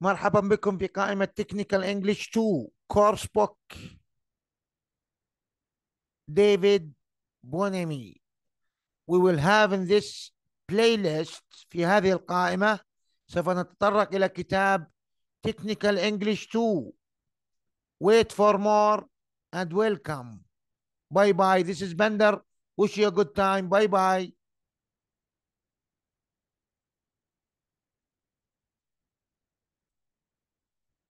مرحبا بكم في قائمة Technical English 2 Course Book David بونيمي We will have in this playlist في هذه القائمة سوف نتطرق إلى كتاب Technical English 2 Wait for more and welcome Bye bye this is Bender wish you a good time bye bye